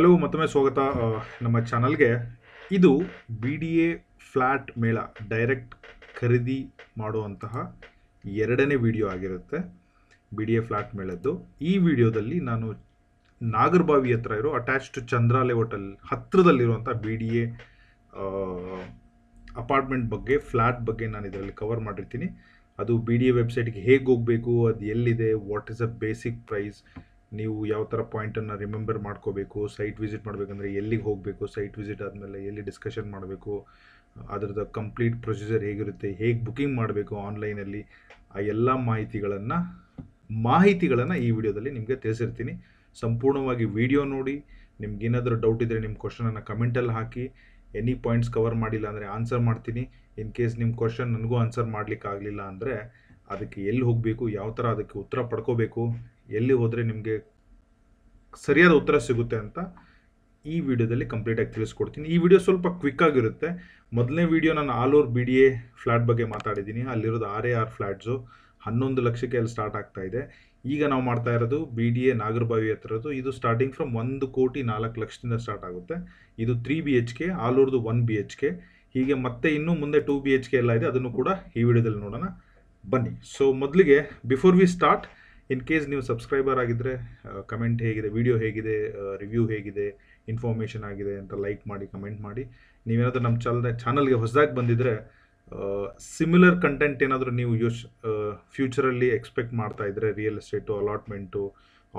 hello ಮತ್ತೊಮ್ಮೆ ಸ್ವಾಗತ ನಮ್ಮ ಚಾನಲ್ಗೆ ಇದು ಬಿ ಡಿ ಎ ಫ್ಲ್ಯಾಟ್ ಮೇಳ ಡೈರೆಕ್ಟ್ ಖರೀದಿ ಮಾಡುವಂತಹ ಎರಡನೇ ವಿಡಿಯೋ ಆಗಿರುತ್ತೆ ಬಿ ಡಿ ಎ ಫ್ಲ್ಯಾಟ್ ಮೇಳದ್ದು ಈ ವಿಡಿಯೋದಲ್ಲಿ ನಾನು ನಾಗರಬಾವಿ ಹತ್ರ ಇರೋ ಅಟ್ಯಾಚ್ ಟು ಚಂದ್ರ ಹೋಟೆಲ್ ಹತ್ತಿರದಲ್ಲಿರುವಂಥ ಬಿ ಡಿ ಎ ಅಪಾರ್ಟ್ಮೆಂಟ್ ಬಗ್ಗೆ ಫ್ಲ್ಯಾಟ್ ಬಗ್ಗೆ ನಾನು ಇದರಲ್ಲಿ ಕವರ್ ಮಾಡಿರ್ತೀನಿ ಅದು ಬಿ ಡಿ ಎ ವೆಬ್ಸೈಟ್ಗೆ ಹೇಗೆ ಹೋಗಬೇಕು ಅದು ಎಲ್ಲಿದೆ what is a basic price ನೀವು ಯಾವ ಥರ ಪಾಯಿಂಟನ್ನು ರಿಮೆಂಬರ್ ಮಾಡ್ಕೋಬೇಕು ಸೈಟ್ ವಿಸಿಟ್ ಮಾಡಬೇಕಂದ್ರೆ ಎಲ್ಲಿಗೆ ಹೋಗಬೇಕು ಸೈಟ್ ವಿಸಿಟ್ ಆದಮೇಲೆ ಎಲ್ಲಿ ಡಿಸ್ಕಷನ್ ಮಾಡಬೇಕು ಅದರದ್ದು ಕಂಪ್ಲೀಟ್ ಪ್ರೊಸೀಜರ್ ಹೇಗಿರುತ್ತೆ ಹೇಗೆ ಬುಕ್ಕಿಂಗ್ ಮಾಡಬೇಕು ಆನ್ಲೈನಲ್ಲಿ ಆ ಎಲ್ಲ ಮಾಹಿತಿಗಳನ್ನು ಮಾಹಿತಿಗಳನ್ನು ಈ ವಿಡಿಯೋದಲ್ಲಿ ನಿಮಗೆ ತಿಳಿಸಿರ್ತೀನಿ ಸಂಪೂರ್ಣವಾಗಿ ವಿಡಿಯೋ ನೋಡಿ ನಿಮ್ಗೇನಾದರೂ ಡೌಟ್ ಇದ್ದರೆ ನಿಮ್ಮ ಕ್ವಶನನ್ನು ಕಮೆಂಟಲ್ಲಿ ಹಾಕಿ ಎನಿ ಪಾಯಿಂಟ್ಸ್ ಕವರ್ ಮಾಡಿಲ್ಲ ಅಂದರೆ ಆನ್ಸರ್ ಮಾಡ್ತೀನಿ ಇನ್ ಕೇಸ್ ನಿಮ್ಮ ಕ್ವಶನ್ ನನಗೂ ಆನ್ಸರ್ ಮಾಡಲಿಕ್ಕಾಗಲಿಲ್ಲ ಅಂದರೆ ಅದಕ್ಕೆ ಎಲ್ಲಿ ಹೋಗಬೇಕು ಯಾವ ಥರ ಅದಕ್ಕೆ ಉತ್ತರ ಪಡ್ಕೋಬೇಕು ಎಲ್ಲಿ ಹೋದರೆ ನಿಮಗೆ ಸರಿಯಾದ ಉತ್ತರ ಸಿಗುತ್ತೆ ಅಂತ ಈ ವಿಡಿಯೋದಲ್ಲಿ ಕಂಪ್ಲೀಟಾಗಿ ತಿಳಿಸ್ಕೊಡ್ತೀನಿ ಈ ವಿಡಿಯೋ ಸ್ವಲ್ಪ ಕ್ವಿಕ್ ಆಗಿರುತ್ತೆ ಮೊದಲನೇ ವಿಡಿಯೋ ನಾನು all over B D A flat ಬಗ್ಗೆ ಮಾತಾಡಿದ್ದೀನಿ ಅಲ್ಲಿರೋದು ಆರ್ ಎ ಆರ್ ಫ್ಲ್ಯಾಟ್ಸು ಹನ್ನೊಂದು ಲಕ್ಷಕ್ಕೆ ಅಲ್ಲಿ ಸ್ಟಾರ್ಟ್ ಆಗ್ತಾ ಇದೆ ಈಗ ನಾವು ಮಾಡ್ತಾ ಇರೋದು ಬಿ ಡಿ ಎ ನಾಗರಬಾವಿ ಹತ್ತಿರದ್ದು ಇದು ಸ್ಟಾರ್ಟಿಂಗ್ ಫ್ರಮ್ ಒಂದು ಕೋಟಿ ನಾಲ್ಕು ಲಕ್ಷದಿಂದ ಸ್ಟಾರ್ಟ್ ಆಗುತ್ತೆ ಇದು three B H K all one B H K ಹೀಗೆ ಮತ್ತೆ ಇನ್ನೂ ಮುಂದೆ ಟೂ ಬಿ ಎಚ್ ಕೆ ಎಲ್ಲ ಇದೆ ಅದನ್ನು ಕೂಡ ಈ ವಿಡಿಯೋದಲ್ಲಿ ನೋಡೋಣ ಬನ್ನಿ ಸೊ ಮೊದಲಿಗೆ before we start in case ನೀವು ಸಬ್ಸ್ಕ್ರೈಬರ್ ಆಗಿದ್ದರೆ ಕಮೆಂಟ್ ಹೇಗಿದೆ ವಿಡಿಯೋ ಹೇಗಿದೆ ರಿವ್ಯೂ ಹೇಗಿದೆ ಇನ್ಫಾರ್ಮೇಷನ್ ಆಗಿದೆ ಅಂತ ಲೈಕ್ ಮಾಡಿ ಕಮೆಂಟ್ ಮಾಡಿ ನೀವೇನಾದರೂ ನಮ್ಮ ಚಾನಲ್ ಚಾನಲ್ಗೆ ಹೊಸದಾಗಿ ಬಂದಿದ್ದರೆ ಸಿಮಿಲರ್ ಕಂಟೆಂಟ್ ಏನಾದರೂ ನೀವು ಯೋಚ್ ಫ್ಯೂಚರಲ್ಲಿ ಎಕ್ಸ್ಪೆಕ್ಟ್ ಮಾಡ್ತಾ ಇದ್ದರೆ real estate allotment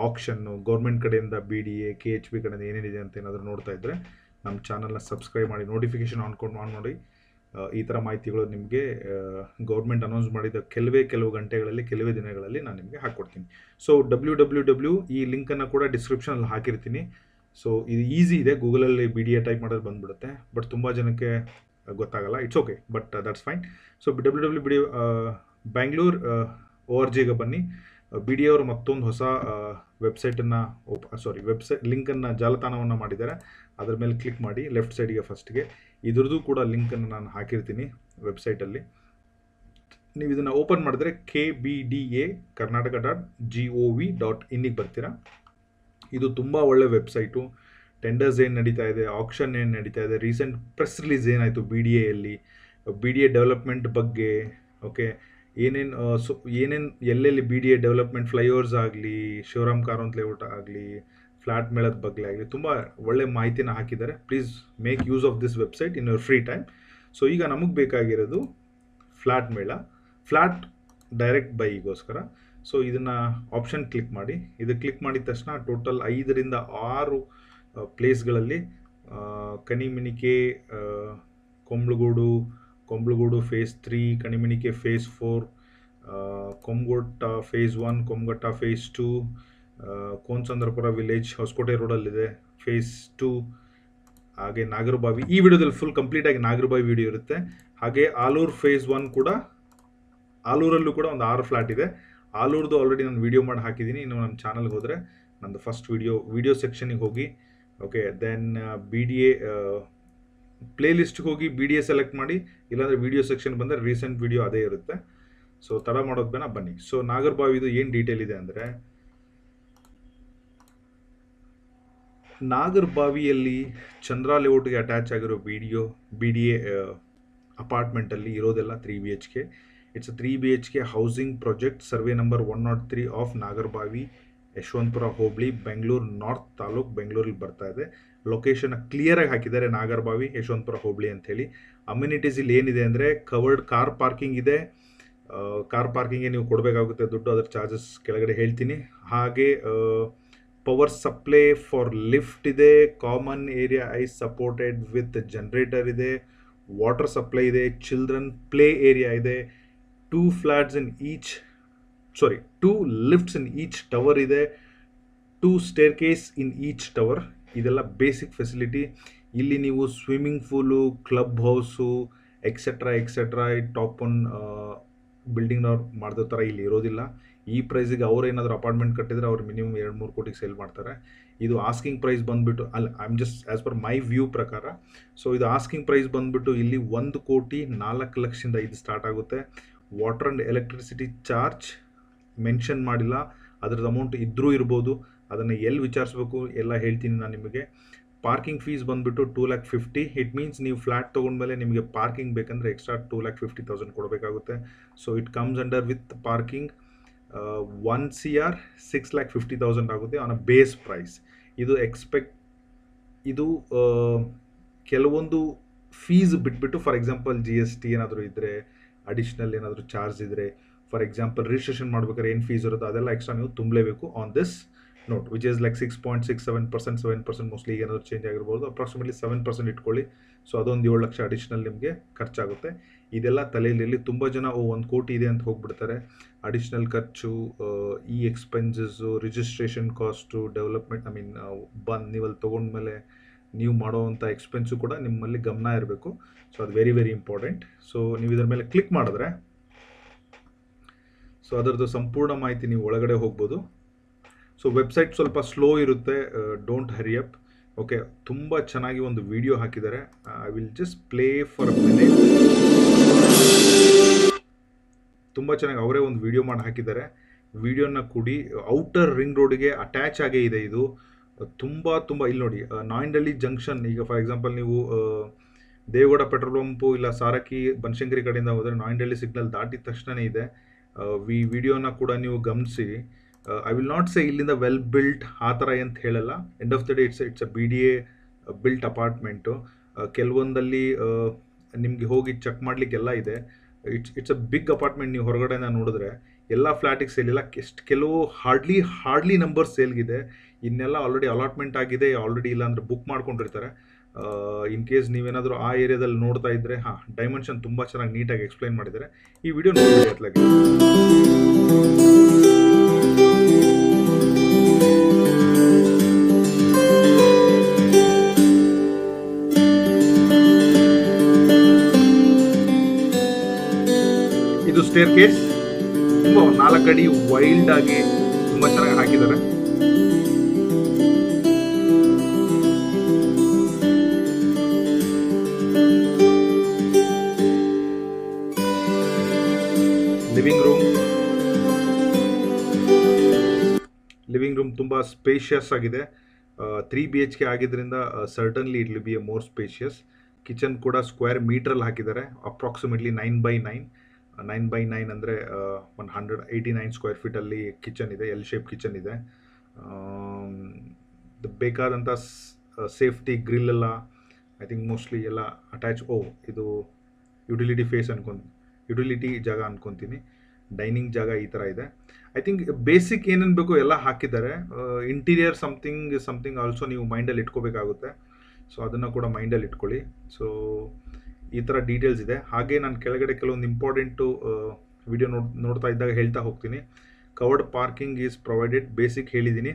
option government ಕಡೆಯಿಂದ B D A K H B ಕಡೆಯಿಂದ ಏನೇನಿದೆ ಅಂತ ಏನಾದರೂ ನೋಡ್ತಾ ಇದ್ದರೆ ನಮ್ಮ ಚಾನಲ್ನ ಸಬ್ಸ್ಕ್ರೈಬ್ ಮಾಡಿ ನೋಟಿಫಿಕೇಶನ್ ಆನ್ಕೊಂಡು ಆನ್ ಮಾಡಿ ಈ ಥರ ಮಾಹಿತಿಗಳು ನಿಮಗೆ ಗೌರ್ಮೆಂಟ್ ಅನೌನ್ಸ್ ಮಾಡಿದ ಕೆಲವೇ ಕೆಲವು ಗಂಟೆಗಳಲ್ಲಿ ಕೆಲವೇ ದಿನಗಳಲ್ಲಿ ನಾನು ನಿಮಗೆ ಹಾಕ್ಕೊಡ್ತೀನಿ ಸೊ ಡಬ್ಲ್ಯೂ ಡಬ್ಲ್ಯೂ ಡಬ್ಲ್ಯೂ ಈ ಲಿಂಕನ್ನು ಕೂಡ ಡಿಸ್ಕ್ರಿಪ್ಷನಲ್ಲಿ ಹಾಕಿರ್ತೀನಿ ಸೊ ಇದು ಈಸಿ ಇದೆ ಗೂಗಲಲ್ಲಿ ಬಿ ಡಿ ಎ ಟೈಪ್ ಮಾಡೋದು ಬಂದುಬಿಡುತ್ತೆ ಬಟ್ ತುಂಬ ಜನಕ್ಕೆ ಗೊತ್ತಾಗಲ್ಲ it's okay but that's fine so W W B D Bangalore O R ಜಿಗೆ ಬನ್ನಿ ಬಿ ಡಿ ಅವರು ಮತ್ತೊಂದು ಹೊಸ ವೆಬ್ಸೈಟನ್ನು ಓಪ್ ಸಾರಿ ವೆಬ್ಸೈಟ್ ಲಿಂಕನ್ನು ಜಾಲತಾಣವನ್ನು ಮಾಡಿದ್ದಾರೆ ಅದರ ಮೇಲೆ ಕ್ಲಿಕ್ ಮಾಡಿ ಲೆಫ್ಟ್ ಸೈಡಿಗೆ ಫಸ್ಟ್ಗೆ ಇದ್ರದ್ದು ಕೂಡ ಲಿಂಕನ್ನು ನಾನು ಹಾಕಿರ್ತೀನಿ ವೆಬ್ಸೈಟಲ್ಲಿ ನೀವು ಇದನ್ನು ಓಪನ್ ಮಾಡಿದ್ರೆ K B D A Karnataka dot G O V dot ಇನ್ನಿಗೆ ಬರ್ತೀರಾ ಇದು ತುಂಬ ಒಳ್ಳೆ ವೆಬ್ಸೈಟು ಟೆಂಡರ್ಸ್ ಏನು ನಡೀತಾ ಇದೆ ಆಕ್ಷನ್ ಏನು ನಡೀತಾ ಇದೆ ರೀಸೆಂಟ್ ಪ್ರೆಸ್ ರಿಲೀಸ್ ಏನಾಯಿತು ಬಿ ಡಿ ಎಲ್ಲಿ ಬಿ ಡಿ ಎ ಡೆವಲಪ್ಮೆಂಟ್ ಬಗ್ಗೆ ಓಕೆ ಏನೇನು ಸೊ ಏನೇನು ಎಲ್ಲೆಲ್ಲಿ B D A development flyovers ಆಗಲಿ ಶಿವರಾಮ್ ಕಾರಂತ್ ಲೇಔಟ್ ಆಗಲಿ ಫ್ಲಾಟ್ ಮೇಳದ ಬಗ್ಗೆ ಆಗಲಿ ತುಂಬ ಒಳ್ಳೆ ಮಾಹಿತಿನ ಹಾಕಿದ್ದಾರೆ please make use of this website in your free time so ಈಗ ನಮಗೆ ಬೇಕಾಗಿರೋದು ಫ್ಲಾಟ್ ಮೇಳ ಫ್ಲಾಟ್ ಡೈರೆಕ್ಟ್ ಬೈಗೋಸ್ಕರ ಸೊ ಇದನ್ನು ಆಪ್ಷನ್ ಕ್ಲಿಕ್ ಮಾಡಿ ಇದು ಕ್ಲಿಕ್ ಮಾಡಿದ ತಕ್ಷಣ ಟೋಟಲ್ ಐದರಿಂದ ಆರು ಪ್ಲೇಸ್ಗಳಲ್ಲಿ Kanminike Kumbalgodu Kumbalgodu phase three Kanminike phase four Kommaghatta phase one Kommaghatta phase two Konasandrapura village Hoskote ರೋಡಲ್ಲಿದೆ ಫೇಸ್ ಟೂ ಹಾಗೆ ನಾಗರಬಾವಿ ಈ ವಿಡಿಯೋದಲ್ಲಿ ಫುಲ್ ಕಂಪ್ಲೀಟಾಗಿ ನಾಗರಬಾವಿ ವಿಡಿಯೋ ಇರುತ್ತೆ ಹಾಗೆ ಆಲೂರು ಫೇಸ್ ಒನ್ ಕೂಡ ಆಲೂರಲ್ಲೂ ಕೂಡ ಒಂದು ಆರು ಫ್ಲಾಟ್ ಇದೆ ಆಲೂರ್ದು ಆಲ್ರೆಡಿ ನಾನು ವಿಡಿಯೋ ಮಾಡಿ ಹಾಕಿದ್ದೀನಿ ಇನ್ನು ನಮ್ಮ ಚಾನಲ್ಗೆ ಹೋದರೆ ನಂದು ಫಸ್ಟ್ ವಿಡಿಯೋ ವಿಡಿಯೋ ಸೆಕ್ಷನಿಗೆ ಹೋಗಿ okay then B D A ಪ್ಲೇಲಿಸ್ಟ್ಗೆ ಹೋಗಿ ಬಿ ಡಿ ಎ ಸೆಲೆಕ್ಟ್ ಮಾಡಿ ಇಲ್ಲಾಂದರೆ ವಿಡಿಯೋ ಸೆಕ್ಷನ್ ಬಂದರೆ ರೀಸೆಂಟ್ ವಿಡಿಯೋ ಅದೇ ಇರುತ್ತೆ ಸೊ ತಡ ಮಾಡೋದು ಬೇಡ ಬನ್ನಿ ಸೊ ನಾಗರ್ಬಾವಿದು ಏನು ಡೀಟೇಲ್ ಇದೆ ಅಂದರೆ ನಾಗರ್ಬಾವಿಯಲ್ಲಿ ಚಂದ್ರ ಲೇಔಟ್ಗೆ ಅಟ್ಯಾಚ್ ಆಗಿರೋ ವಿಡಿಯೋ ಬಿ ಡಿ ಎ ಅಪಾರ್ಟ್ಮೆಂಟಲ್ಲಿ ಇರೋದೆಲ್ಲ three B H K it's three B H K housing project survey number one naught three of Nagarbhavi Yeshwantpur ಹೋಬಳಿ ಬೆಂಗಳೂರು ನಾರ್ತ್ ತಾಲೂಕ್ ಬೆಂಗಳೂರಲ್ಲಿ ಬರ್ತಾ ಇದೆ ಲೊಕೇಶನ್ ಆಗಿ ಹಾಕಿದ್ದಾರೆ ನಾಗರಬಾವಿ ಯಶವಂತಪುರ ಹೋಬಳಿ ಅಂಥೇಳಿ ಅಮ್ಯುನಿಟೀಸ್ ಇಲ್ಲಿ ಏನಿದೆ ಅಂದರೆ ಕವರ್ಡ್ ಕಾರ್ ಪಾರ್ಕಿಂಗ್ ಇದೆ ಕಾರ್ ಪಾರ್ಕಿಂಗ್ಗೆ ನೀವು ಕೊಡಬೇಕಾಗುತ್ತೆ ದುಡ್ಡು ಅದರ ಚಾರ್ಜಸ್ ಕೆಳಗಡೆ ಹೇಳ್ತೀನಿ ಹಾಗೆ ಪವರ್ ಸಪ್ಲೈ ಫಾರ್ ಲಿಫ್ಟ್ ಇದೆ common area is supported with generator ಇದೆ ವಾಟರ್ ಸಪ್ಲೈ ಇದೆ ಚಿಲ್ಡ್ರನ್ ಪ್ಲೇ ಏರಿಯಾ ಇದೆ two flats in each sorry two lifts in each tower ಇದೆ two staircase in each tower ಇದೆಲ್ಲ basic facility ಇಲ್ಲಿ ನೀವು swimming pool club house etcetera etcetera top one ಬಿಲ್ಡಿಂಗ್ನವ್ರು ಮಾಡಿದ ಥರ ಇಲ್ಲಿ ಇರೋದಿಲ್ಲ ಈ ಪ್ರೈಸಿಗೆ ಅವ್ರು ಏನಾದರೂ ಅಪಾರ್ಟ್ಮೆಂಟ್ ಕಟ್ಟಿದರೆ ಅವ್ರು ಮಿನಿಮಮ್ ಎರಡು ಮೂರು ಕೋಟಿಗೆ ಸೇಲ್ ಮಾಡ್ತಾರೆ ಇದು ಆಸ್ಕಿಂಗ್ ಪ್ರೈಸ್ ಬಂದುಬಿಟ್ಟು ಅಲ್ಲಿ I am just as per my view ಪ್ರಕಾರ ಸೊ ಇದು ಆಸ್ಕಿಂಗ್ ಪ್ರೈಸ್ ಬಂದುಬಿಟ್ಟು ಇಲ್ಲಿ ಒಂದು ಕೋಟಿ ನಾಲ್ಕು ಲಕ್ಷದಿಂದ ಇದು ಸ್ಟಾರ್ಟ್ ಆಗುತ್ತೆ water and electricity charge mention ಮಾಡಿಲ್ಲ ಅದ್ರದ್ದು ಅಮೌಂಟ್ ಇದ್ದರೂ ಇರ್ಬೋದು ಅದನ್ನು ಎಲ್ಲಿ ವಿಚಾರಿಸ್ಬೇಕು ಎಲ್ಲ ಹೇಳ್ತೀನಿ ನಾನು ನಿಮಗೆ ಪಾರ್ಕಿಂಗ್ ಫೀಸ್ ಬಂದುಬಿಟ್ಟು two lakh fifty it means ನೀವು ಫ್ಲ್ಯಾಟ್ ತೊಗೊಂಡ್ಮೇಲೆ ನಿಮಗೆ ಪಾರ್ಕಿಂಗ್ ಬೇಕಂದರೆ extra two lakh fifty thousand ಕೊಡಬೇಕಾಗುತ್ತೆ so it comes under with parking one C R six lakh fifty thousand ಆಗುತ್ತೆ ಆನ್ ಅ ಬೇಸ್ ಪ್ರೈಸ್ ಇದು ಎಕ್ಸ್ಪೆಕ್ಟ್ ಇದು uh, ಕೆಲವೊಂದು ಫೀಸ್ ಬಿಟ್ಬಿಟ್ಟು for example G S T ಏನಾದರೂ ಇದ್ದರೆ ಅಡಿಷ್ನಲ್ ಏನಾದರೂ ಚಾರ್ಜ್ ಇದ್ದರೆ ಫಾರ್ ಎಕ್ಸಾಂಪಲ್ ರಿಜಿಸ್ಟ್ರೇಷನ್ ಮಾಡ್ಬೇಕಾದ್ರೆ ಏನು ಫೀಸ್ ಇರುತ್ತೋ ಅದೆಲ್ಲ ಎಕ್ಸ್ಟ್ರಾ ನೀವು ತುಂಬಲೇಬೇಕು on this note which is like six point six seven percent seven percent mostly ಏನಾದರೂ ಚೇಂಜ್ ಆಗಿರ್ಬೋದು ಅಪ್ರಾಕ್ಸಿಮೇಟ್ಲಿ ಸೆವೆನ್ ಪರ್ಸೆಂಟ್ ಇಟ್ಕೊಳ್ಳಿ ಸೊ ಅದೊಂದು ಏಳು ಲಕ್ಷ ಅಡಿಷ್ನಲ್ ನಿಮಗೆ ಖರ್ಚಾಗುತ್ತೆ ಇದೆಲ್ಲ ತಲೆಯಲ್ಲಿ ತುಂಬ ಜನ ಓ ಒಂದು ಕೋಟಿ ಇದೆ ಅಂತ ಹೋಗ್ಬಿಡ್ತಾರೆ ಅಡಿಷ್ನಲ್ ಖರ್ಚು ಈ expenses registration cost development I mean ಬಂದು ನೀವು ಅಲ್ಲಿ ತೊಗೊಂಡ್ಮೇಲೆ ನೀವು ಮಾಡೋವಂಥ ಎಕ್ಸ್ಪೆನ್ಸು ಕೂಡ ನಿಮ್ಮಲ್ಲಿ ಗಮನ ಇರಬೇಕು ಸೊ ಅದು ವೆರಿ ವೆರಿ ಇಂಪಾರ್ಟೆಂಟ್ ಸೊ ನೀವು ಇದರ ಮೇಲೆ ಕ್ಲಿಕ್ ಮಾಡಿದ್ರೆ ಸೊ ಅದರದ್ದು ಸಂಪೂರ್ಣ ಮಾಹಿತಿ ನೀವು ಒಳಗಡೆ ಹೋಗ್ಬೋದು ಸೊ ವೆಬ್ಸೈಟ್ ಸ್ವಲ್ಪ ಸ್ಲೋ ಇರುತ್ತೆ ಡೋಂಟ್ ಹರಿ ಅಪ್ ಓಕೆ ತುಂಬ ಚೆನ್ನಾಗಿ ಒಂದು ವಿಡಿಯೋ ಹಾಕಿದ್ದಾರೆ I will just play for a ತುಂಬ ಚೆನ್ನಾಗಿ ಅವರೇ ಒಂದು ವಿಡಿಯೋ ಮಾಡಿ ಹಾಕಿದ್ದಾರೆ ವಿಡಿಯೋನ ಕೂಡಿ ಔಟರ್ ರಿಂಗ್ ರೋಡ್ಗೆ ಅಟ್ಯಾಚ್ ಆಗೇ ಇದೆ ಇದು ತುಂಬ uh, ತುಂಬ ಇಲ್ಲಿ ನೋಡಿ ನಾಯಿಂಡಳ್ಳಿ uh, ಜಂಕ್ಷನ್ ಈಗ ಫಾರ್ ಎಕ್ಸಾಂಪಲ್ ನೀವು uh, ದೇವಗೌಡ ಪೆಟ್ರೋಲ್ ಪಂಪು ಇಲ್ಲ ಸಾರಕಿ ಬನಶಂಕರಿ ಕಡೆಯಿಂದ ಹೋದರೆ ನಾಯಿಂಡಳ್ಳಿ ಸಿಗ್ನಲ್ ದಾಟಿದ ತಕ್ಷಣನೇ ಇದೆ ವಿ ವಿಡಿಯೋನ ಕೂಡ ನೀವು ಗಮನಿಸಿ ಐ ವಿಲ್ ನಾಟ್ ಸೇ ಇಲ್ಲಿಂದ ವೆಲ್ ಬಿಲ್ಟ್ ಆ ಥರ ಅಂತ ಹೇಳಲ್ಲ end of the day it's it's a B D A built apartment ಕೆಲವೊಂದಲ್ಲಿ ನಿಮಗೆ ಹೋಗಿ ಚೆಕ್ ಮಾಡಲಿಕ್ಕೆಲ್ಲ ಇದೆ it's it's a big apartment ನೀವು ಹೊರಗಡೆಯಿಂದ ನೋಡಿದ್ರೆ ಎಲ್ಲ ಫ್ಲ್ಯಾಟಿಗೆ ಸೇಲಿಲ್ಲ ಎಷ್ಟು ಕೆಲವು ಹಾರ್ಡ್ಲಿ ಹಾರ್ಡ್ಲಿ ನಂಬರ್ ಸೇಲ್ಗಿದೆ ಇನ್ನೆಲ್ಲ ಆಲ್ರೆಡಿ ಅಲಾಟ್ಮೆಂಟ್ ಆಗಿದೆ ಆಲ್ರೆಡಿ ಇಲ್ಲಾಂದ್ರೆ ಬುಕ್ ಮಾಡ್ಕೊಂಡಿರ್ತಾರೆ ಇನ್ uh, ಕೇಸ್ ನೀವೇನಾದರೂ ಆ ಏರಿಯಾದಲ್ಲಿ ನೋಡ್ತಾ ಇದ್ರೆ ಹಾಂ ಡೈಮೆನ್ಷನ್ ತುಂಬ ಚೆನ್ನಾಗಿ ನೀಟಾಗಿ ಎಕ್ಸ್ಪ್ಲೈನ್ ಮಾಡಿದ್ದಾರೆ ಈ ವಿಡಿಯೋ ನೋಡಿ ಸ್ಟೇರ್ ಕೇಸ್ ತುಂಬಾ ನಾಲ್ಕು ಅಡಿ ವೈಲ್ಡ್ ಆಗಿ ತುಂಬಾ ಚೆನ್ನಾಗಿ ಹಾಕಿದ್ದಾರೆ ಲಿವಿಂಗ್ ರೂಮ್ ಲಿವಿಂಗ್ ರೂಮ್ ತುಂಬಾ ಸ್ಪೇಷಿಯಸ್ ಆಗಿದೆ ತ್ರೀ ಬಿ ಎಚ್ ಕೆ ಆಗಿದ್ರಿಂದ certainly it be a more spacious kitchen ಕೂಡ ಸ್ಕ್ವೇರ್ ಮೀಟರ್ ಹಾಕಿದ್ದಾರೆ approximately nine by nine nine by nine ಅಂದರೆ one hundred eighty nine square ಫೀಟಲ್ಲಿ ಕಿಚನ್ ಇದೆ L shape kitchen ಇದೆ ಬೇಕಾದಂಥ ಸೇಫ್ಟಿ ಗ್ರಿಲ್ ಎಲ್ಲ I think mostly ಎಲ್ಲ ಅಟ್ಯಾಚ್ ಓ ಇದು ಯುಟಿಲಿಟಿ ಫೇಸ್ ಅನ್ಕೊಂತ ಯುಟಿಲಿಟಿ ಜಾಗ ಅನ್ಕೊತೀನಿ ಡೈನಿಂಗ್ ಜಾಗ ಈ ಥರ ಇದೆ ಐ ಥಿಂಕ್ ಬೇಸಿಕ್ ಏನೇನು ಬೇಕೋ ಎಲ್ಲ ಹಾಕಿದ್ದಾರೆ ಇಂಟೀರಿಯರ್ ಸಮಥಿಂಗ್ ಸಮಥಿಂಗ್ ಆಲ್ಸೋ ನೀವು ಮೈಂಡಲ್ಲಿ ಇಟ್ಕೋಬೇಕಾಗುತ್ತೆ ಸೊ ಅದನ್ನು ಕೂಡ ಮೈಂಡಲ್ಲಿ ಇಟ್ಕೊಳ್ಳಿ ಸೊ ಈ ಥರ ಡೀಟೇಲ್ಸ್ ಇದೆ ಹಾಗೆ ನಾನು ಕೆಳಗಡೆ ಕೆಲವೊಂದು ಇಂಪಾರ್ಟೆಂಟು ವಿಡಿಯೋ ನೋಡ್ ನೋಡ್ತಾ ಇದ್ದಾಗ ಹೇಳ್ತಾ ಹೋಗ್ತೀನಿ covered parking is provided basic ಹೇಳಿದ್ದೀನಿ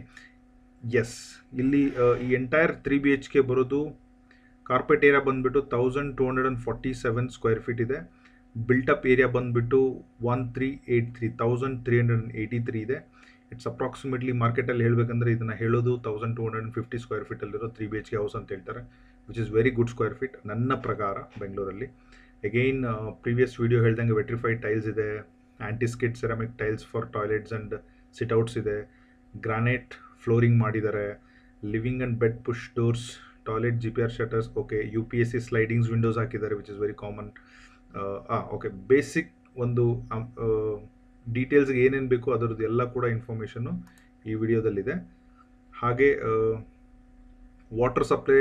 ಎಸ್ ಇಲ್ಲಿ ಈ entire three B H K ಬರೋದು ಕಾರ್ಪೆಟ್ ಏರಿಯಾ ಬಂದುಬಿಟ್ಟು thousand two hundred and forty seven square feet ಇದೆ ಬಿಲ್ಟಪ್ ಏರಿಯಾ ಬಂದುಬಿಟ್ಟು one three eight three thousand three hundred and eighty three ಇದೆ it's approximately ಮಾರ್ಕೆಟಲ್ಲಿ ಹೇಳಬೇಕಂದ್ರೆ ಇದನ್ನು ಹೇಳೋದು thousand two hundred and fifty square ಫೀಟಲ್ಲಿರೋ three B H K house ಅಂತ ಹೇಳ್ತಾರೆ which is very good square feet ನನ್ನ ಪ್ರಕಾರ ಬೆಂಗಳೂರಲ್ಲಿ ಅಗೈನ್ ಪ್ರೀವಿಯಸ್ ವೀಡಿಯೋ ಹೇಳ್ದಂಗೆ ವೆಟ್ರಿಫೈಡ್ ಟೈಲ್ಸ್ ಇದೆ antiskid ceramic tiles for toilets and sitouts ಇದೆ ಗ್ರಾನೈಟ್ ಫ್ಲೋರಿಂಗ್ ಮಾಡಿದ್ದಾರೆ living and bed push doors toilet G P R shutters okay U P S C slidings windows ಹಾಕಿದ್ದಾರೆ which is very common okay basic ಒಂದು ಡೀಟೇಲ್ಸ್ಗೆ ಏನೇನು ಬೇಕು ಅದರದ್ದು ಎಲ್ಲ ಕೂಡ ಇನ್ಫಾರ್ಮೇಷನ್ನು ಈ ವಿಡಿಯೋದಲ್ಲಿದೆ ಹಾಗೆ water supply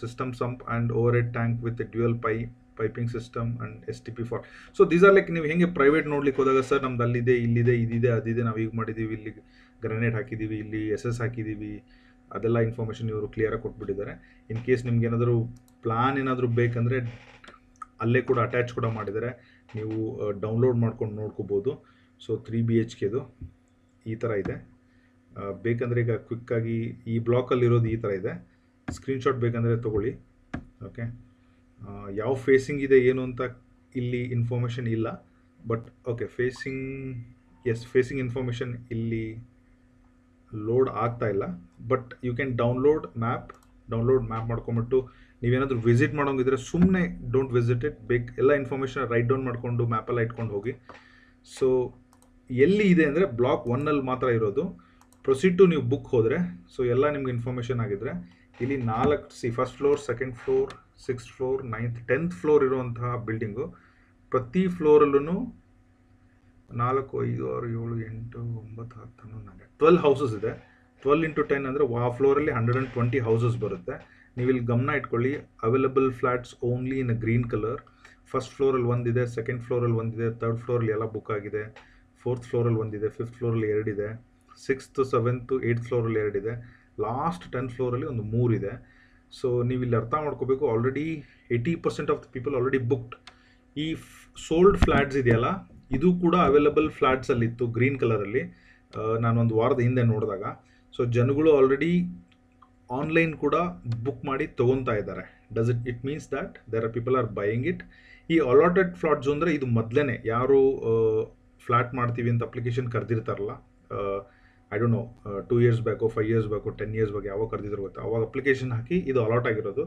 system uh, sump and over tank tank with dual pipe piping system and S T P for so these are like ನೀವು ಹೆಂಗೆ ಪ್ರೈವೇಟ್ ನೋಡ್ಲಿಕ್ಕೆ ಹೋದಾಗ ಸರ್ ನಮ್ದು ಅಲ್ಲಿದೆ ಇಲ್ಲಿದೆ ಇದಿದೆ ಅದಿದೆ ನಾವು ಈಗ ಮಾಡಿದ್ದೀವಿ ಇಲ್ಲಿ ಗ್ರನೇಡ್ ಹಾಕಿದ್ದೀವಿ ಇಲ್ಲಿ ಎಸ್ ಎಸ್ ಹಾಕಿದ್ದೀವಿ ಅದೆಲ್ಲ ಇನ್ಫಾರ್ಮೇಷನ್ ಇವರು ಕ್ಲಿಯರಾಗಿ ಕೊಟ್ಬಿಟ್ಟಿದ್ದಾರೆ ಇನ್ ಕೇಸ್ ನಿಮ್ಗೆ ಏನಾದರೂ ಪ್ಲಾನ್ ಏನಾದರೂ ಬೇಕಂದರೆ ಅಲ್ಲೇ ಕೂಡ ಅಟ್ಯಾಚ್ ಕೂಡ ಮಾಡಿದ್ದಾರೆ ನೀವು ಡೌನ್ಲೋಡ್ ಮಾಡ್ಕೊಂಡು ನೋಡ್ಕೋಬೋದು ಸೊ ತ್ರೀ ಬಿ ಎಚ್ ಕೆದು ಈ ಥರ ಇದೆ ಬೇಕಂದರೆ ಈಗ ಕ್ವಿಕ್ಕಾಗಿ ಈ ಬ್ಲಾಕಲ್ಲಿರೋದು ಈ ಥರ ಇದೆ ಸ್ಕ್ರೀನ್ಶಾಟ್ ಬೇಕಂದರೆ ತೊಗೊಳ್ಳಿ ಓಕೆ ಯಾವ ಫೇಸಿಂಗ್ ಇದೆ ಏನು ಅಂತ ಇಲ್ಲಿ ಇನ್ಫಾರ್ಮೇಷನ್ ಇಲ್ಲ but okay facing yes facing information ಇಲ್ಲಿ ಲೋಡ್ ಆಗ್ತಾ ಇಲ್ಲ but you can download map download map ಮಾಡ್ಕೊಂಬಿಟ್ಟು ನೀವೇನಾದರೂ ವಿಸಿಟ್ ಮಾಡೋಂಗಿದ್ರೆ ಸುಮ್ಮನೆ ಡೋಂಟ್ ವಿಸಿಟ್ ಇಟ್ ಬೇಕ್ ಎಲ್ಲ ಇನ್ಫಾರ್ಮೇಷನ್ ರೈಟ್ ಡೌನ್ ಮಾಡಿಕೊಂಡು ಮ್ಯಾಪೆಲ್ಲ ಇಟ್ಕೊಂಡು ಹೋಗಿ ಸೊ ಎಲ್ಲಿ ಇದೆ ಅಂದರೆ ಬ್ಲಾಕ್ ಒನ್ನಲ್ಲಿ ಮಾತ್ರ ಇರೋದು ಪ್ರೊಸೀಡ್ ಟು ನೀವು ಬುಕ್ ಹೋದರೆ ಸೊ ಎಲ್ಲ ನಿಮ್ಗೆ ಇನ್ಫಾರ್ಮೇಷನ್ ಆಗಿದ್ರೆ ಇಲ್ಲಿ ನಾಲ್ಕು C first floor second floor six floor ninth tenth floor ಇರುವಂತಹ ಬಿಲ್ಡಿಂಗು ಪ್ರತಿ ಫ್ಲೋರಲ್ಲೂ ನಾಲ್ಕು ಐದು ಆರು ಏಳು ಎಂಟು ಒಂಬತ್ತು ಹತ್ತು ಹನ್ನೊಂದು ಟ್ವೆಲ್ ಹೌಸಸ್ ಇದೆ ಟ್ವೆಲ್ ಇಂಟು ಟೆನ್ ಅಂದರೆ ಆ ಫ್ಲೋರಲ್ಲಿ ಹಂಡ್ರೆಡ್ ಆ್ಯಂಡ್ ಟ್ವೆಂಟಿ ಹೌಸಸ್ ಬರುತ್ತೆ ನೀವು ಇಲ್ಲಿ ಗಮನ ಇಟ್ಕೊಳ್ಳಿ available flats only in green colour first ಫ್ಲೋರಲ್ಲಿ ಒಂದಿದೆ ಸೆಕೆಂಡ್ ಫ್ಲೋರಲ್ಲಿ ಒಂದಿದೆ ತರ್ಡ್ ಫ್ಲೋರಲ್ಲಿ ಎಲ್ಲ ಬುಕ್ ಆಗಿದೆ ಫೋರ್ತ್ ಫ್ಲೋರಲ್ಲಿ ಒಂದಿದೆ ಫಿಫ್ತ್ ಫ್ಲೋರಲ್ಲಿ ಎರಡಿದೆ ಸಿಕ್ಸ್ತ್ ಸೆವೆಂತ್ ಏಯ್ತ್ ಫ್ಲೋರಲ್ಲಿ ಎರಡಿದೆ ಲಾಸ್ಟ್ ಟೆನ್ ಫ್ಲೋರಲ್ಲಿ ಒಂದು ಮೂರಿದೆ ಸೊ ನೀವು ಇಲ್ಲಿ ಅರ್ಥ ಮಾಡ್ಕೋಬೇಕು already eighty percent of the people already booked ಈ ಸೋಲ್ಡ್ ಫ್ಲ್ಯಾಟ್ಸ್ ಇದೆಯಲ್ಲ ಇದು ಕೂಡ ಅವೈಲಬಲ್ ಫ್ಲ್ಯಾಟ್ಸಲ್ಲಿತ್ತು ಗ್ರೀನ್ ಕಲರಲ್ಲಿ ಒಂದು ವಾರದ ಹಿಂದೆ ನೋಡಿದಾಗ ಸೊ ಜನಗಳು ಆಲ್ರೆಡಿ ಆನ್ಲೈನ್ ಕೂಡ ಬುಕ್ ಮಾಡಿ ತೊಗೊತಾ ಇದ್ದಾರೆ does it it means that there are people are buying it ಈ ಅಲಾಟೆಡ್ ಫ್ಲಾಟ್ಸು ಅಂದರೆ ಇದು ಮೊದಲೇ ಯಾರು ಫ್ಲ್ಯಾಟ್ ಮಾಡ್ತೀವಿ ಅಂತ ಅಪ್ಲಿಕೇಶನ್ ಕರೆದಿರ್ತಾರಲ್ಲ I don't know two years ಬೇಕು five years back ten years back ಯಾವಾಗ ಕರೆದಿದ್ರು ಗೊತ್ತಾ ಅವಾಗ ಅಪ್ಲಿಕೇಶನ್ ಹಾಕಿ ಇದು ಅಲಾಟ್ ಆಗಿರೋದು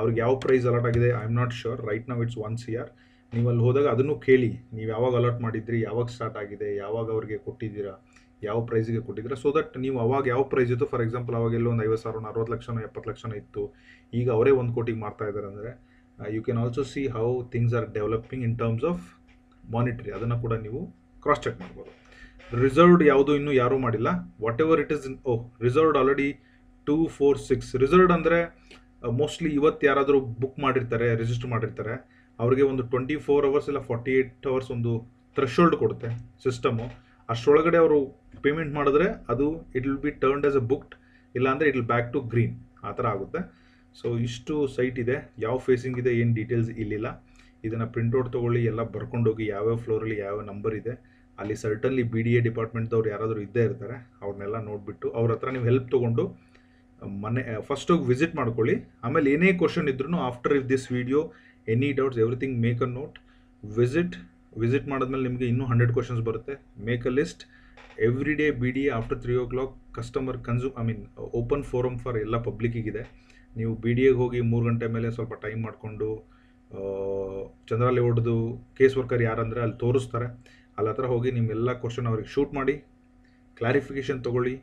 ಅವ್ರಿಗೆ ಯಾವ ಪ್ರೈಸ್ ಅಲಾಟ್ ಆಗಿದೆ I am not sure right ನಾವು ಇಟ್ಸ್ ಒನ್ ಸಿ ಆರ್ ನೀವು ಅಲ್ಲಿ ಹೋದಾಗ ಅದನ್ನು ಕೇಳಿ ನೀವು ಯಾವಾಗ ಅಲಾಟ್ ಮಾಡಿದ್ರಿ ಯಾವಾಗ ಸ್ಟಾರ್ಟ್ ಆಗಿದೆ ಯಾವಾಗ ಅವ್ರಿಗೆ ಕೊಟ್ಟಿದ್ದೀರಾ ಯಾವ ಪ್ರೈಸ್ಗೆ ಕೊಟ್ಟಿದ್ದೀರಾ ಸೊ ದಟ್ ನೀವು ಅವಾಗ ಯಾವ ಪ್ರೈಸ್ ಇತ್ತು ಫಾರ್ ಎಕ್ಸಾಂಪಲ್ ಅವಾಗೆಲ್ಲ ಒಂದು ಐವತ್ತು ಸಾವಿರ ಅರವತ್ತು ಲಕ್ಷ ಎಪ್ಪತ್ತು ಲಕ್ಷ ಇತ್ತು ಈಗ ಅವರೇ ಒಂದು ಕೋಟಿಗೆ ಮಾಡ್ತಾ ಇದ್ದಾರೆ ಅಂದರೆ you can also see how things are developing in terms of monetary ಅದನ್ನು ಕೂಡ ನೀವು ಕ್ರಾಸ್ ಚೆಕ್ ಮಾಡ್ಬೋದು ರಿಸರ್ವ್ಡ್ ಯಾವುದು ಇನ್ನೂ ಯಾರೂ ಮಾಡಿಲ್ಲ whatever it is in oh reserved already two four six reserved ಅಂದರೆ ಮೋಸ್ಟ್ಲಿ ಇವತ್ತು ಯಾರಾದರೂ ಬುಕ್ ಮಾಡಿರ್ತಾರೆ ರಿಜಿಸ್ಟರ್ ಮಾಡಿರ್ತಾರೆ ಅವರಿಗೆ ಒಂದು ಟ್ವೆಂಟಿ ಫೋರ್ ಅವರ್ಸ್ ಇಲ್ಲ ಫಾರ್ಟಿ ಏಯ್ಟ್ ಅವರ್ಸ್ ಒಂದು ಹೋಲ್ಡ್ ಕೊಡುತ್ತೆ ಸಿಸ್ಟಮು ಅಷ್ಟರೊಳಗಡೆ ಅವರು ಪೇಮೆಂಟ್ ಮಾಡಿದ್ರೆ ಅದು it will be turned as a booked ಇಲ್ಲಾಂದರೆ it will back to green ಆ ಥರ ಆಗುತ್ತೆ ಸೊ ಇಷ್ಟು ಸೈಟ್ ಇದೆ ಯಾವ ಫೇಸಿಂಗ್ ಇದೆ ಏನು ಡೀಟೇಲ್ಸ್ ಇಲ್ಲಿಲ್ಲ ಇದನ್ನು ಪ್ರಿಂಟ್ಔಟ್ ತೊಗೊಳ್ಳಿ ಎಲ್ಲ ಬರ್ಕೊಂಡೋಗಿ ಯಾವ್ಯಾವ ಫ್ಲೋರಲ್ಲಿ ಯಾವ್ಯಾವ ನಂಬರ್ ಇದೆ ಅಲ್ಲಿ ಸರ್ಟನ್ಲಿ ಬಿ ಡಿ ಎ ಡಿಪಾರ್ಟ್ಮೆಂಟ್ದವ್ರು ಯಾರಾದರೂ ಇದ್ದೇ ಇರ್ತಾರೆ ಅವ್ರನ್ನೆಲ್ಲ ನೋಡಿಬಿಟ್ಟು ಅವ್ರ ಹತ್ರ ನೀವು ಹೆಲ್ಪ್ ತೊಗೊಂಡು ಮನೆ ಫಸ್ಟ್ ವಿಸಿಟ್ ಮಾಡ್ಕೊಳ್ಳಿ ಆಮೇಲೆ ಏನೇ ಕ್ವಶನ್ ಇದ್ರೂ after if this video any doubts everything make a note visit visit ಮಾಡಿದ್ಮೇಲೆ ನಿಮಗೆ ಇನ್ನೂ ಹಂಡ್ರೆಡ್ ಕ್ವಶನ್ಸ್ ಬರುತ್ತೆ make a list every day B D after three o'clock customer consume I mean open forum for ಎಲ್ಲ ಪಬ್ಲಿಕ್ಕಿಗಿದೆ ನೀವು B D ಎಗೆ ಹೋಗಿ ಮೂರು ಗಂಟೆ ಮೇಲೆ ಸ್ವಲ್ಪ ಟೈಮ್ ಮಾಡಿಕೊಂಡು ಚಂದ್ರಾಲಿ ಹೊಡೆದು ಕೇಸ್ ವರ್ಕರ್ ಯಾರಂದರೆ ಅಲ್ಲಿ ತೋರಿಸ್ತಾರೆ ಅಲ್ಲಿ ಹತ್ರ ಹೋಗಿ ನಿಮ್ಮೆಲ್ಲ ಕ್ವಶನ್ ಅವ್ರಿಗೆ ಶೂಟ್ ಮಾಡಿ ಕ್ಲಾರಿಫಿಕೇಷನ್ ತೊಗೊಳ್ಳಿ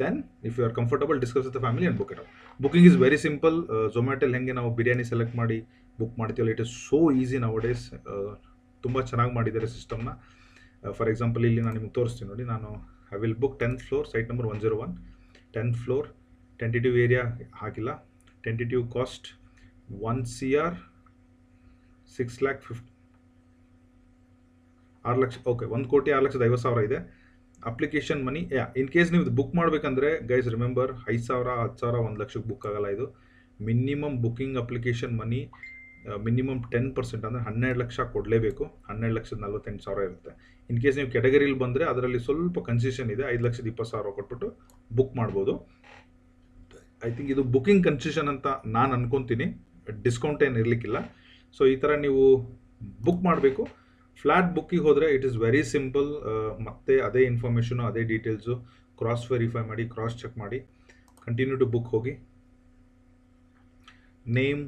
then if you are comfortable discuss with family and book it booking is very simple ಝೊಮ್ಯಾಟೋಲಿ ಹೆಂಗೆ ನಾವು ಬಿರಿಯಾನಿ ಸೆಲೆಕ್ಟ್ ಮಾಡಿ ಬುಕ್ ಮಾಡ್ತೀವಲ್ಲ ಇಟ್ ಇಸ್ ಸೋ ಈಸಿ ನಾವು ಡೇಸ್ ತುಂಬ ಚೆನ್ನಾಗಿ ಮಾಡಿದ್ದಾರೆ ಸಿಸ್ಟಮ್ನ ಫಾರ್ ಎಕ್ಸಾಂಪಲ್ ಇಲ್ಲಿ ನಾನು ನಿಮ್ಗೆ ತೋರಿಸ್ತೀನಿ ನೋಡಿ ನಾನು I will book tenth floor site number one zero one tenth floor tentative area ಹಾಕಿಲ್ಲ tentative cost one C R six lakh fifty ಆರು ಲಕ್ಷ ಓಕೆ ಒಂದು ಕೋಟಿ ಆರು ಲಕ್ಷದ ಐವತ್ತು ಸಾವಿರ ಇದೆ application money yeah in case ನೀವು ಬುಕ್ ಮಾಡಬೇಕಂದ್ರೆ ಗೈಸ್ ರಿಮೆಂಬರ್ ಐದು ಸಾವಿರ ಹತ್ತು ಸಾವಿರ ಒಂದು ಲಕ್ಷಕ್ಕೆ ಬುಕ್ ಆಗಲ್ಲ ಇದು minimum booking application money minimum ten percent ಅಂದರೆ ಹನ್ನೆರಡು ಲಕ್ಷ ಕೊಡಲೇಬೇಕು ಹನ್ನೆರಡು ಲಕ್ಷದ ನಲ್ವತ್ತೆಂಟು ಸಾವಿರ ಇರುತ್ತೆ ಇನ್ ಕೇಸ್ ನೀವು ಕೆಟಗರಿಲಿ ಬಂದರೆ ಅದರಲ್ಲಿ ಸ್ವಲ್ಪ ಕನ್ಸೆಷನ್ ಇದೆ ಐದು ಲಕ್ಷದ ಇಪ್ಪತ್ತು ಸಾವಿರ ಕೊಟ್ಬಿಟ್ಟು ಬುಕ್ ಮಾಡ್ಬೋದು ಐ ಥಿಂಕ್ ಇದು ಬುಕ್ಕಿಂಗ್ ಕನ್ಸೆಷನ್ ಅಂತ ನಾನು ಅನ್ಕೊತೀನಿ ಡಿಸ್ಕೌಂಟ್ ಏನು ಇರಲಿಕ್ಕಿಲ್ಲ ಸೊ ಈ ಥರ ನೀವು ಬುಕ್ ಮಾಡಬೇಕು ಫ್ಲಾಟ್ ಬುಕ್ಕಿಗೆ ಹೋದರೆ ಇಟ್ ಇಸ್ ವೆರಿ ಸಿಂಪಲ್ ಮತ್ತೆ ಅದೇ ಇನ್ಫಾರ್ಮೇಷನು ಅದೇ ಡೀಟೇಲ್ಸು ಕ್ರಾಸ್ ವೆರಿಫೈ ಮಾಡಿ ಕ್ರಾಸ್ ಚೆಕ್ ಮಾಡಿ ಕಂಟಿನ್ಯೂ ಟು ಬುಕ್ ಹೋಗಿ name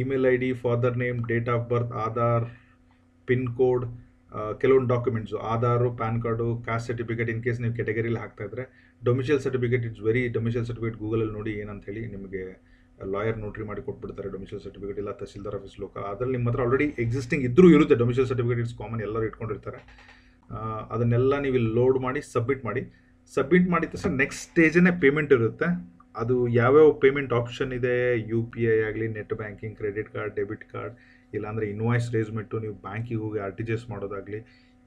email I D father name date of birth Aadhaar pin code ಕೆಲವೊಂದು documents Aadhaar pan card caste certificate in case ನೀವು ಕೆಟಗರಿಲಿ ಹಾಕ್ತಾ ಇದ್ರೆ domicile certificate it's very domicile certificate ಗೂಗಲಲ್ಲಿ ನೋಡಿ ಏನಂತ ಹೇಳಿ ನಿಮಗೆ ಲಾಯರ್ ನೋಟ್ರಿ ಮಾಡಿ ಕೊಟ್ಬಿಡ್ತಾರೆ ಡೊಮಿಷನ್ ಸರ್ಟಿಫಿಕೇಟ್ ಇಲ್ಲ ತಹಸೀಲ್ದಾರ್ ಆಫೀಸ್ ಲೋಕ ಅದರಲ್ಲಿ ನಿಮ್ಮ ಹತ್ರ ಆಲ್ರೆಡಿ ಎಕ್ಸಿಸ್ಟಿಂಗ್ ಇದ್ದರೂ ಇರುತ್ತೆ ಡೊಮಿಷನ್ ಸರ್ಟಿಫಿಕೇಟ್ ಇಟ್ಸ್ ಕಾಮನ್ ಎಲ್ಲರೂ ಇಟ್ಕೊಂಡಿರ್ತಾರೆ ಅದನ್ನೆಲ್ಲ ನೀವು ಇಲ್ಲಿ ಲೋಡ್ ಮಾಡಿ ಸಬ್ಮಿಟ್ ಮಾಡಿ ಸಬ್ಮಿಟ್ ಮಾಡಿದ ತಕ್ಷಣ ನೆಕ್ಸ್ಟ್ ಸ್ಟೇಜೇ ಪೇಮೆಂಟ್ ಇರುತ್ತೆ ಅದು ಯಾವ್ಯಾವ ಪೇಮೆಂಟ್ ಆಪ್ಷನ್ ಇದೆ ಯು ಪಿ ಐ ಆಗಲಿ net banking credit card debit card ಇಲ್ಲಾಂದರೆ ಇನ್ವಾಯ್ಸ್ ರೇಸ್ಮೆಂಟು ನೀವು ಬ್ಯಾಂಕಿಗೆ ಹೋಗಿ ಆರ್ ಟಿ ಜಿ ಎಸ್ ಮಾಡೋದಾಗಲಿ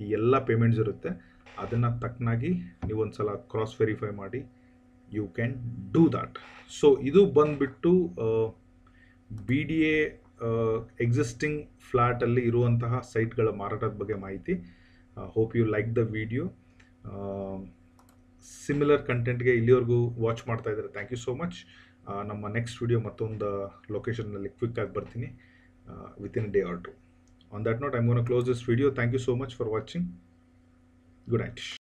ಈ ಎಲ್ಲ ಪೇಮೆಂಟ್ಸ್ ಇರುತ್ತೆ ಅದನ್ನು ತಕ್ಕನಾಗಿ ನೀವು ಒಂದು ಸಲ ಕ್ರಾಸ್ ವೆರಿಫೈ ಮಾಡಿ you can do that so ಇದು ಬಂದುಬಿಟ್ಟು ಬಿ ಡಿ ಎ ಎಕ್ಸಿಸ್ಟಿಂಗ್ ಫ್ಲ್ಯಾಟಲ್ಲಿ ಇರುವಂತಹ ಸೈಟ್ಗಳ ಮಾರಾಟದ ಬಗ್ಗೆ ಮಾಹಿತಿ hope you like the video similar ಕಂಟೆಂಟ್ಗೆ ಇಲ್ಲಿವರೆಗೂ ವಾಚ್ ಮಾಡ್ತಾ ಇದ್ದಾರೆ ಥ್ಯಾಂಕ್ ಯು ಸೋ ಮಚ್ ನಮ್ಮ ನೆಕ್ಸ್ಟ್ ವಿಡಿಯೋ ಮತ್ತೊಂದು ಲೊಕೇಶನ್ನಲ್ಲಿ ಕ್ವಿಕ್ ಆಗಿ ಬರ್ತೀನಿ within day or two on that note I ಮೋನ್ close this video thank you so much for watching good night